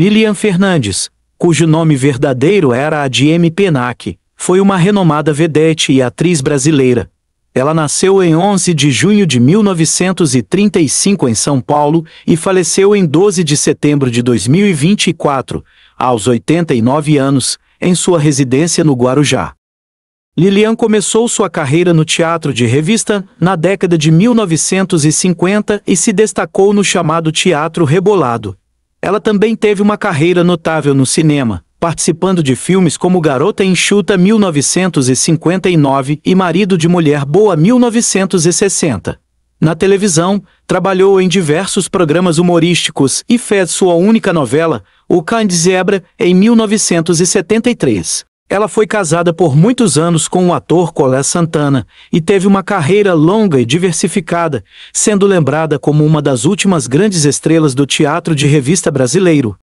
Lilian Fernandes, cujo nome verdadeiro era a de M. Penac, foi uma renomada vedete e atriz brasileira. Ela nasceu em 11 de junho de 1935 em São Paulo e faleceu em 12 de setembro de 2024, aos 89 anos, em sua residência no Guarujá. Lilian começou sua carreira no teatro de revista na década de 1950 e se destacou no chamado teatro rebolado, ela também teve uma carreira notável no cinema, participando de filmes como Garota Enxuta 1959 e Marido de Mulher Boa 1960. Na televisão, trabalhou em diversos programas humorísticos e fez sua única novela, O de Zebra, em 1973. Ela foi casada por muitos anos com o ator Colé Santana e teve uma carreira longa e diversificada, sendo lembrada como uma das últimas grandes estrelas do teatro de revista brasileiro.